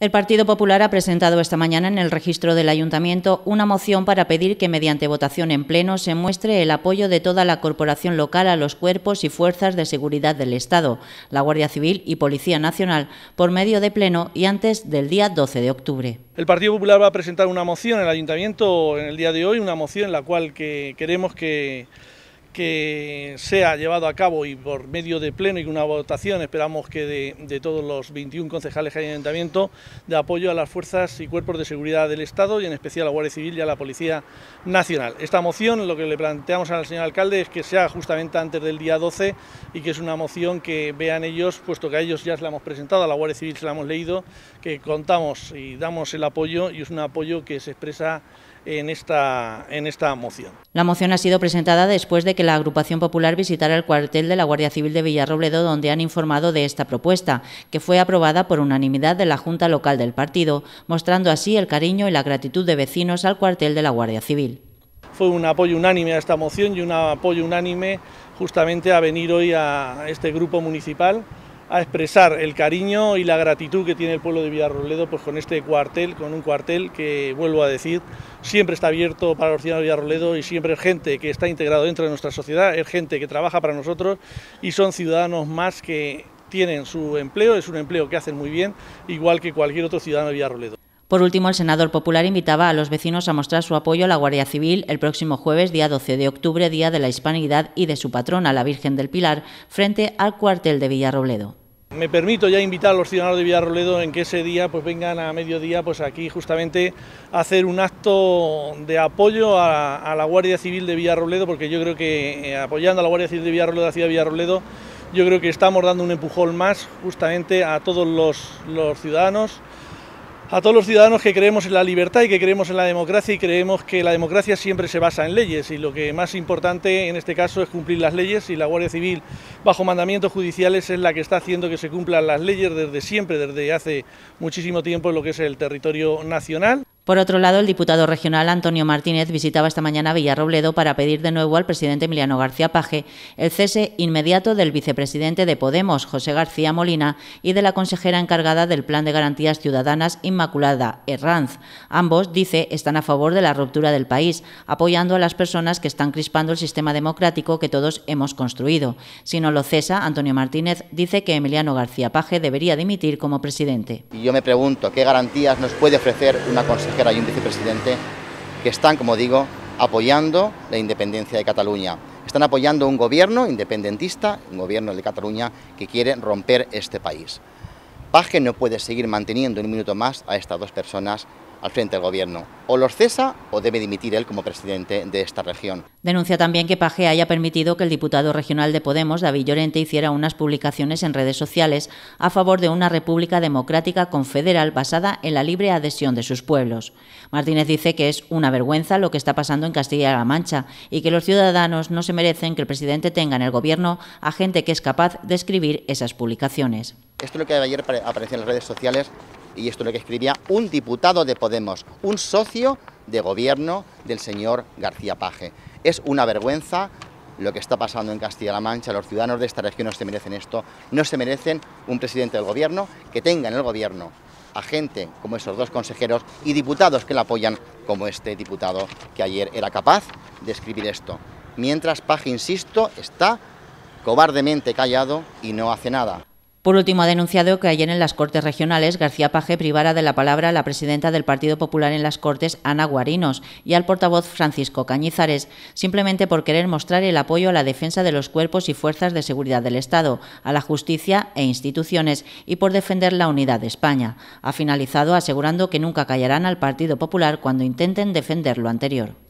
El Partido Popular ha presentado esta mañana en el registro del Ayuntamiento una moción para pedir que mediante votación en pleno se muestre el apoyo de toda la corporación local a los cuerpos y fuerzas de seguridad del Estado, la Guardia Civil y Policía Nacional, por medio de pleno y antes del día 12 de octubre. El Partido Popular va a presentar una moción en el Ayuntamiento en el día de hoy, una moción en la cual que queremos que que sea llevado a cabo y por medio de pleno y una votación, esperamos que de, todos los 21 concejales que hay Ayuntamiento, de apoyo a las fuerzas y cuerpos de seguridad del Estado y en especial a la Guardia Civil y a la Policía Nacional. Esta moción lo que le planteamos al señor alcalde es que sea justamente antes del día 12 y que es una moción que vean ellos, puesto que a ellos ya se la hemos presentado, a la Guardia Civil se la hemos leído, que contamos y damos el apoyo y es un apoyo que se expresa en esta, moción. La moción ha sido presentada después de que la agrupación popular visitara el cuartel de la Guardia Civil de Villarrobledo, donde han informado de esta propuesta, que fue aprobada por unanimidad de la Junta Local del partido, mostrando así el cariño y la gratitud de vecinos al cuartel de la Guardia Civil. Fue un apoyo unánime a esta moción y un apoyo unánime justamente a venir hoy a este grupo municipal a expresar el cariño y la gratitud que tiene el pueblo de Villarroledo pues, con este cuartel, con un cuartel que, vuelvo a decir, siempre está abierto para los ciudadanos de Villarroledo y siempre es gente que está integrado dentro de nuestra sociedad, es gente que trabaja para nosotros y son ciudadanos más que tienen su empleo, es un empleo que hacen muy bien, igual que cualquier otro ciudadano de Villarroledo. Por último, el senador popular invitaba a los vecinos a mostrar su apoyo a la Guardia Civil el próximo jueves, día 12 de octubre, Día de la Hispanidad y de su patrona, la Virgen del Pilar, frente al cuartel de Villarrobledo. Me permito ya invitar a los ciudadanos de Villarrobledo en que ese día pues vengan a mediodía pues aquí justamente a hacer un acto de apoyo a, la Guardia Civil de Villarrobledo, porque yo creo que eh, apoyando a la Guardia Civil de Villarroledo, la ciudad de Villarroledo, yo creo que estamos dando un empujón más justamente a todos los ciudadanos a todos los ciudadanos que creemos en la libertad y que creemos en la democracia y creemos que la democracia siempre se basa en leyes y lo que más importante en este caso es cumplir las leyes y la Guardia Civil bajo mandamientos judiciales es la que está haciendo que se cumplan las leyes desde siempre, desde hace muchísimo tiempo en lo que es el territorio nacional. Por otro lado, el diputado regional Antonio Martínez visitaba esta mañana Villarrobledo para pedir de nuevo al presidente Emiliano García Paje el cese inmediato del vicepresidente de Podemos, José García Molina, y de la consejera encargada del Plan de Garantías Ciudadanas, Inmaculada Herranz. Ambos, dice, están a favor de la ruptura del país, apoyando a las personas que están crispando el sistema democrático que todos hemos construido. Si no lo cesa, Antonio Martínez dice que Emiliano García Paje debería dimitir como presidente. Y yo me pregunto, ¿qué garantías nos puede ofrecer una hay un vicepresidente, que están, como digo, apoyando la independencia de Cataluña. Están apoyando un gobierno independentista, un gobierno de Cataluña que quiere romper este país. Paje no puede seguir manteniendo un minuto más a estas dos personas al frente del gobierno. O los cesa o debe dimitir él como presidente de esta región. Denuncia también que Paje haya permitido que el diputado regional de Podemos, David Llorente, hiciera unas publicaciones en redes sociales a favor de una república democrática confederal basada en la libre adhesión de sus pueblos. Martínez dice que es una vergüenza lo que está pasando en Castilla-La Mancha y que los ciudadanos no se merecen que el presidente tenga en el gobierno a gente que es capaz de escribir esas publicaciones. Esto lo que ayer apareció en las redes sociales y esto es lo que escribía un diputado de Podemos, un socio de gobierno del señor García Paje. Es una vergüenza lo que está pasando en Castilla-La Mancha, los ciudadanos de esta región no se merecen esto, no se merecen un presidente del gobierno que tenga en el gobierno a gente como esos dos consejeros y diputados que la apoyan como este diputado que ayer era capaz de escribir esto. Mientras Paje, insisto, está cobardemente callado y no hace nada. Por último, ha denunciado que ayer en las Cortes Regionales García Paje privara de la palabra a la presidenta del Partido Popular en las Cortes, Ana Guarinos, y al portavoz Francisco Cañizares, simplemente por querer mostrar el apoyo a la defensa de los cuerpos y fuerzas de seguridad del Estado, a la justicia e instituciones y por defender la unidad de España. Ha finalizado asegurando que nunca callarán al Partido Popular cuando intenten defender lo anterior.